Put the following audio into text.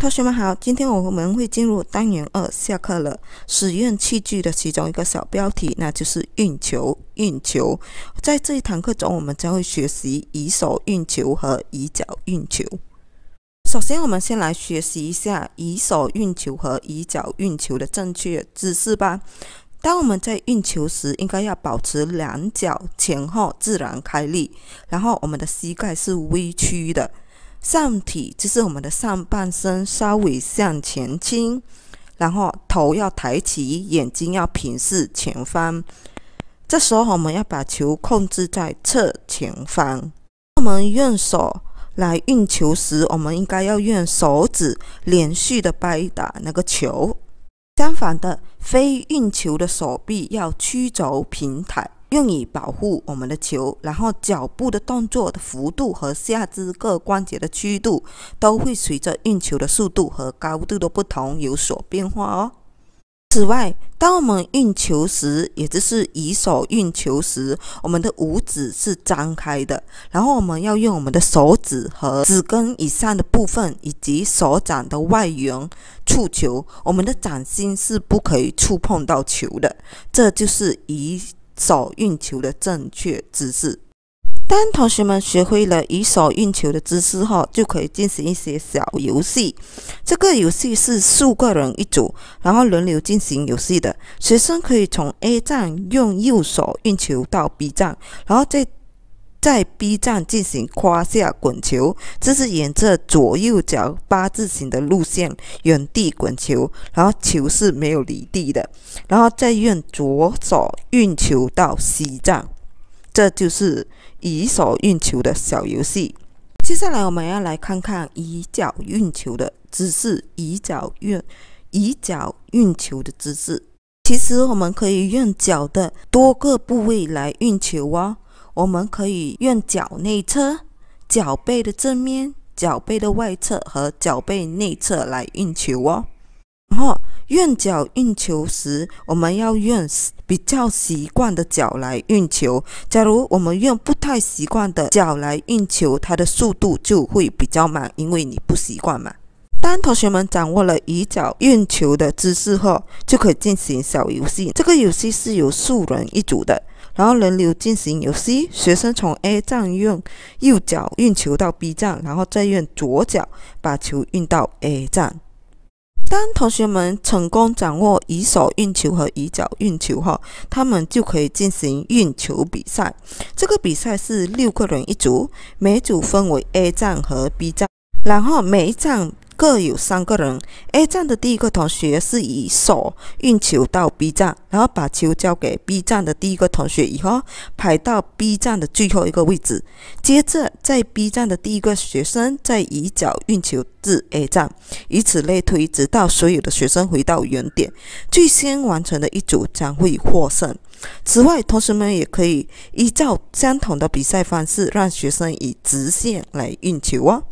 同学们好，今天我们会进入单元二下课了。使用器具的其中一个小标题，那就是运球。运球，在这一堂课中，我们将会学习以手运球和以脚运球。首先，我们先来学习一下以手运球和以脚运球的正确姿势吧。当我们在运球时，应该要保持两脚前后自然开立，然后我们的膝盖是微曲的。上体就是我们的上半身稍微向前倾，然后头要抬起，眼睛要平视前方。这时候我们要把球控制在侧前方。我们用手来运球时，我们应该要用手指连续的拍打那个球。相反的，非运球的手臂要屈肘平抬。用以保护我们的球，然后脚步的动作的幅度和下肢各关节的曲度都会随着运球的速度和高度的不同有所变化哦。此外，当我们运球时，也就是以手运球时，我们的五指是张开的，然后我们要用我们的手指和指根以上的部分以及手掌的外缘触球，我们的掌心是不可以触碰到球的，这就是以。手运球的正确姿势。当同学们学会了以手运球的姿势后，就可以进行一些小游戏。这个游戏是数个人一组，然后轮流进行游戏的。学生可以从 A 站用右手运球到 B 站，然后再。在 B 站进行胯下滚球，这是沿着左右脚八字形的路线原地滚球，然后球是没有离地的，然后再用左手运球到 C 站，这就是以手运球的小游戏。接下来我们要来看看以脚运球的姿势，以脚运以脚运球的姿势。其实我们可以用脚的多个部位来运球哦。我们可以用脚内侧、脚背的正面、脚背的外侧和脚背内侧来运球哦。然后用脚运球时，我们要用比较习惯的脚来运球。假如我们用不太习惯的脚来运球，它的速度就会比较慢，因为你不习惯嘛。当同学们掌握了以脚运球的姿势后，就可以进行小游戏。这个游戏是由数人一组的。然后轮流进行游戏，学生从 A 站用右脚运球到 B 站，然后再用左脚把球运到 A 站。当同学们成功掌握以手运球和以脚运球后，他们就可以进行运球比赛。这个比赛是六个人一组，每组分为 A 站和 B 站，然后每一站。各有三个人。A 站的第一个同学是以手运球到 B 站，然后把球交给 B 站的第一个同学，以后排到 B 站的最后一个位置。接着，在 B 站的第一个学生再以脚运球至 A 站，以此类推，直到所有的学生回到原点。最先完成的一组将会获胜。此外，同学们也可以依照相同的比赛方式，让学生以直线来运球啊。